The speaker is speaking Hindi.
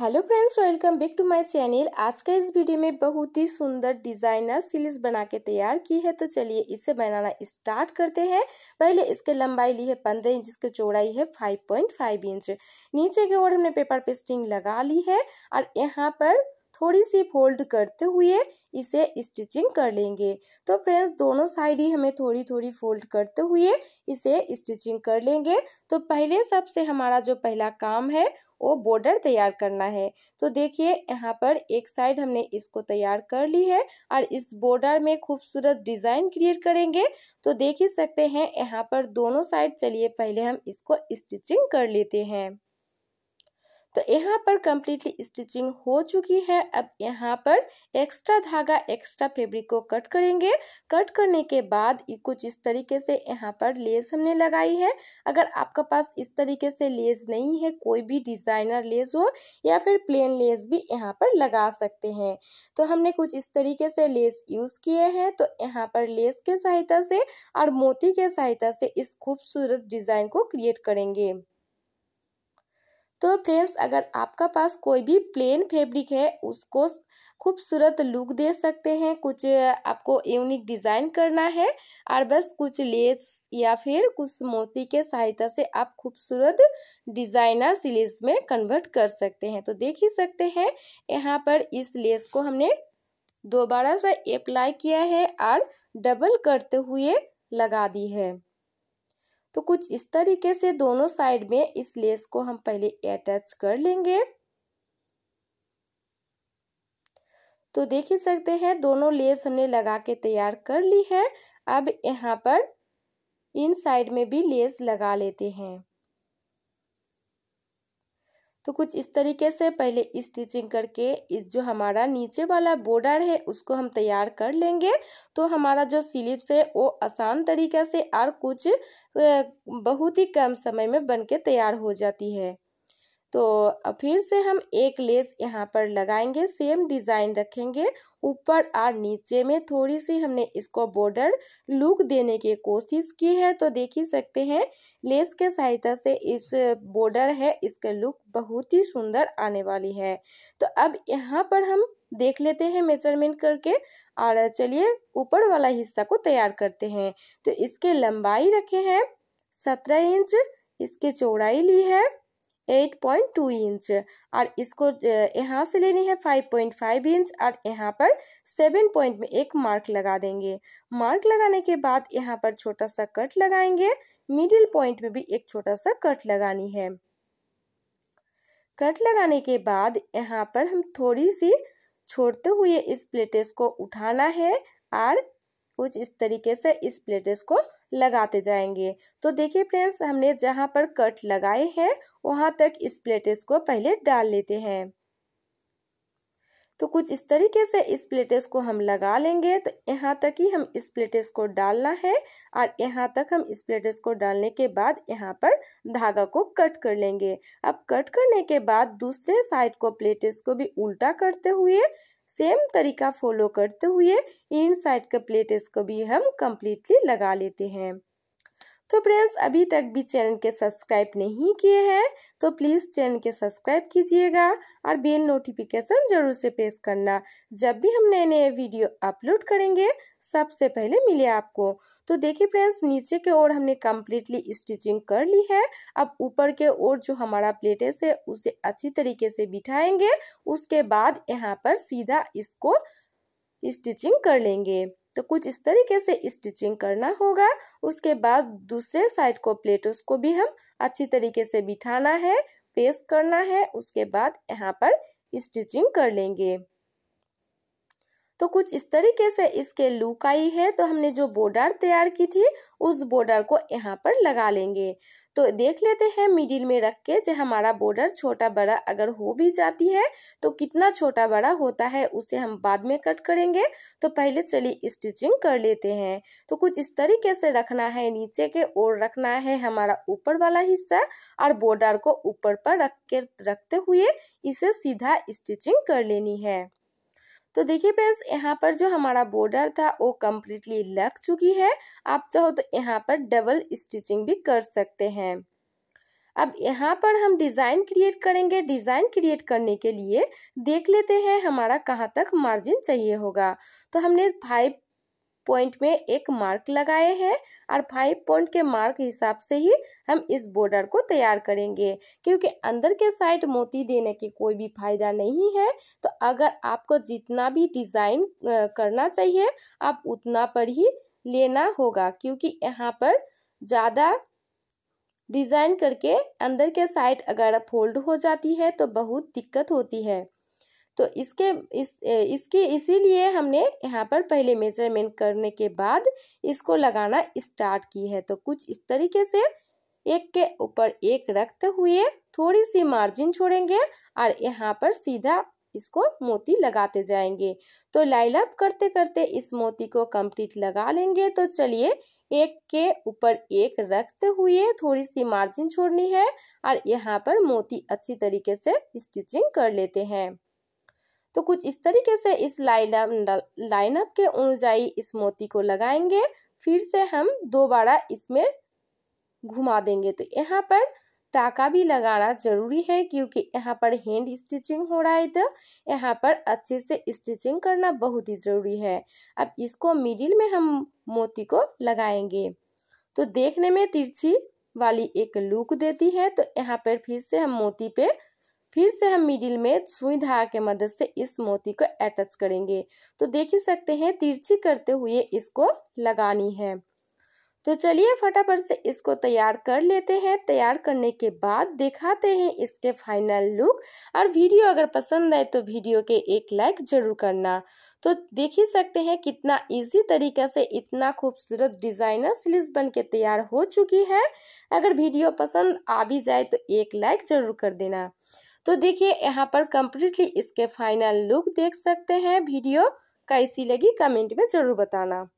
hello friends welcome back to my channel आज का इस वीडियो में बहुत ही सुंदर डिजाइनर सिलीस बना के तैयार की है तो चलिए इसे बनाना स्टार्ट करते हैं पहले इसके लंबाई ली है पंद्रह इंच इसकी चौड़ाई है फाइव पॉइंट फाइव इंच नीचे की ओर हमने पेपर पेस्टिंग लगा ली है और यहाँ पर थोड़ी सी फोल्ड करते हुए इसे स्टिचिंग कर लेंगे तो फ्रेंड्स दोनों साइड ही हमें थोड़ी थोड़ी फोल्ड करते हुए इसे स्टिचिंग कर लेंगे तो पहले सबसे हमारा जो पहला काम है वो बॉर्डर तैयार करना है तो देखिए यहाँ पर एक साइड हमने इसको तैयार कर ली है और इस बॉर्डर में खूबसूरत डिज़ाइन क्रिएट करेंगे तो देख ही सकते हैं यहाँ पर दोनों साइड चलिए पहले हम इसको स्टिचिंग कर लेते हैं तो यहाँ पर कम्प्लीटली स्टिचिंग हो चुकी है अब यहाँ पर एक्स्ट्रा धागा एक्स्ट्रा फेब्रिक को कट करेंगे कट करने के बाद कुछ इस तरीके से यहाँ पर लेस हमने लगाई है अगर आपके पास इस तरीके से लेस नहीं है कोई भी डिज़ाइनर लेस हो या फिर प्लेन लेस भी यहाँ पर लगा सकते हैं तो हमने कुछ इस तरीके से लेस यूज़ किए हैं तो यहाँ पर लेस के सहायता से और मोती के सहायता से इस खूबसूरत डिज़ाइन को क्रिएट करेंगे तो फ्रेंड्स अगर आपका पास कोई भी प्लेन फैब्रिक है उसको खूबसूरत लुक दे सकते हैं कुछ आपको यूनिक डिज़ाइन करना है और बस कुछ लेस या फिर कुछ मोती के सहायता से आप खूबसूरत डिज़ाइनर सिलेस में कन्वर्ट कर सकते हैं तो देख ही सकते हैं यहाँ पर इस लेस को हमने दोबारा से अप्लाई किया है और डबल करते हुए लगा दी है तो कुछ इस तरीके से दोनों साइड में इस लेस को हम पहले अटैच कर लेंगे तो देख ही सकते हैं दोनों लेस हमने लगा के तैयार कर ली है अब यहाँ पर इन साइड में भी लेस लगा लेते हैं तो कुछ इस तरीके से पहले स्टिचिंग करके इस जो हमारा नीचे वाला बॉर्डर है उसको हम तैयार कर लेंगे तो हमारा जो स्लीव्स है वो आसान तरीके से और कुछ बहुत ही कम समय में बन के तैयार हो जाती है तो फिर से हम एक लेस यहाँ पर लगाएंगे सेम डिज़ाइन रखेंगे ऊपर और नीचे में थोड़ी सी हमने इसको बॉर्डर लुक देने की कोशिश की है तो देख ही सकते हैं लेस के सहायता से इस बॉर्डर है इसका लुक बहुत ही सुंदर आने वाली है तो अब यहाँ पर हम देख लेते हैं मेजरमेंट करके और चलिए ऊपर वाला हिस्सा को तैयार करते हैं तो इसके लंबाई रखे हैं सत्रह इंच इसके चौड़ाई ली है एट पॉइंट टू इंच और इसको यहाँ से लेनी है फाइव पॉइंट फाइव इंच और यहाँ पर सेवन पॉइंट में एक मार्क लगा देंगे मार्क लगाने के बाद यहाँ पर छोटा सा कट लगाएंगे मिडिल पॉइंट में भी एक छोटा सा कट लगानी है कट लगाने के बाद यहाँ पर हम थोड़ी सी छोड़ते हुए इस प्लेटेस को उठाना है और कुछ इस तरीके से इस प्लेटेस को लगाते जाएंगे तो देखिए फ्रेंड्स हमने जहाँ पर कट लगाए हैं वहाँ तक इस प्लेटेस को पहले डाल लेते हैं तो कुछ इस तरीके से इस प्लेटेस को हम लगा लेंगे तो यहाँ तक ही हम इस प्लेटेस को डालना है और यहाँ तक हम इस प्लेटेस को डालने के बाद यहाँ पर धागा को कट कर लेंगे अब कट करने के बाद दूसरे साइड को प्लेटेस को भी उल्टा करते हुए सेम तरीका फॉलो करते हुए इन साइड का प्लेट इसको भी हम कम्प्लीटली लगा लेते हैं तो फ्रेंड्स अभी तक भी चैनल के सब्सक्राइब नहीं किए हैं तो प्लीज़ चैनल के सब्सक्राइब कीजिएगा और बेल नोटिफिकेशन ज़रूर से प्रेस करना जब भी हम नए नए वीडियो अपलोड करेंगे सबसे पहले मिले आपको तो देखिए फ्रेंड्स नीचे के ओर हमने कम्प्लीटली स्टिचिंग कर ली है अब ऊपर के ओर जो हमारा प्लेटेस है उसे अच्छी तरीके से बिठाएंगे उसके बाद यहाँ पर सीधा इसको स्टिचिंग कर लेंगे तो कुछ इस तरीके से स्टिचिंग करना होगा उसके बाद दूसरे साइड को प्लेटोस को भी हम अच्छी तरीके से बिठाना है प्रेस करना है उसके बाद यहाँ पर स्टिचिंग कर लेंगे तो कुछ इस तरीके से इसके लुक आई है तो हमने जो बॉर्डर तैयार की थी उस बॉर्डर को यहाँ पर लगा लेंगे तो देख लेते हैं मिडिल में रख के जो हमारा बॉर्डर छोटा बड़ा अगर हो भी जाती है तो कितना छोटा बड़ा होता है उसे हम बाद में कट करेंगे तो पहले चलिए स्टिचिंग कर लेते हैं तो कुछ इस तरीके से रखना है नीचे के ओर रखना है हमारा ऊपर वाला हिस्सा और बॉर्डर को ऊपर पर रख के रखते हुए इसे सीधा स्टिचिंग कर लेनी है तो देखिए फ्रेंड्स यहाँ पर जो हमारा बॉर्डर था वो कम्प्लीटली लग चुकी है आप चाहो तो यहाँ पर डबल स्टिचिंग भी कर सकते हैं अब यहाँ पर हम डिज़ाइन क्रिएट करेंगे डिज़ाइन क्रिएट करने के लिए देख लेते हैं हमारा कहाँ तक मार्जिन चाहिए होगा तो हमने फाइव पॉइंट में एक मार्क लगाए हैं और फाइव पॉइंट के मार्क हिसाब से ही हम इस बॉर्डर को तैयार करेंगे क्योंकि अंदर के साइड मोती देने के कोई भी फायदा नहीं है तो अगर आपको जितना भी डिज़ाइन करना चाहिए आप उतना पर ही लेना होगा क्योंकि यहाँ पर ज़्यादा डिज़ाइन करके अंदर के साइड अगर फोल्ड हो जाती है तो बहुत दिक्कत होती है तो इसके इस इसकी इसीलिए हमने यहाँ पर पहले मेजरमेंट करने के बाद इसको लगाना स्टार्ट की है तो कुछ इस तरीके से एक के ऊपर एक रखते हुए थोड़ी सी मार्जिन छोड़ेंगे और यहाँ पर सीधा इसको मोती लगाते जाएंगे तो लाइल अप करते करते इस मोती को कंप्लीट लगा लेंगे तो चलिए एक के ऊपर एक रखते हुए थोड़ी सी मार्जिन छोड़नी है और यहाँ पर मोती अच्छी तरीके से स्टिचिंग कर लेते हैं तो कुछ इस तरीके से इस लाइनअप लाइनअप के अनुजाई इस मोती को लगाएंगे फिर से हम दोबारा इसमें घुमा देंगे तो यहाँ पर टाका भी लगाना जरूरी है क्योंकि यहाँ पर हैंड स्टिचिंग हो रहा है तो यहाँ पर अच्छे से स्टिचिंग करना बहुत ही जरूरी है अब इसको मिडिल में हम मोती को लगाएंगे तो देखने में तिरछी वाली एक लुक देती है तो यहाँ पर फिर से हम मोती पे फिर से हम मिडिल में सुई धागा के मदद से इस मोती को अटैच करेंगे तो देख ही सकते हैं तिरछी करते हुए इसको लगानी है तो चलिए फटाफट से इसको तैयार कर लेते हैं तैयार करने के बाद दिखाते हैं इसके फाइनल लुक और वीडियो अगर पसंद आए तो वीडियो के एक लाइक जरूर करना तो देख ही सकते हैं कितना इजी तरीका से इतना खूबसूरत डिजाइनर स्लीव बन के तैयार हो चुकी है अगर वीडियो पसंद आ भी जाए तो एक लाइक जरूर कर देना तो देखिए यहाँ पर कम्प्लीटली इसके फाइनल लुक देख सकते हैं वीडियो कैसी लगी कमेंट में ज़रूर बताना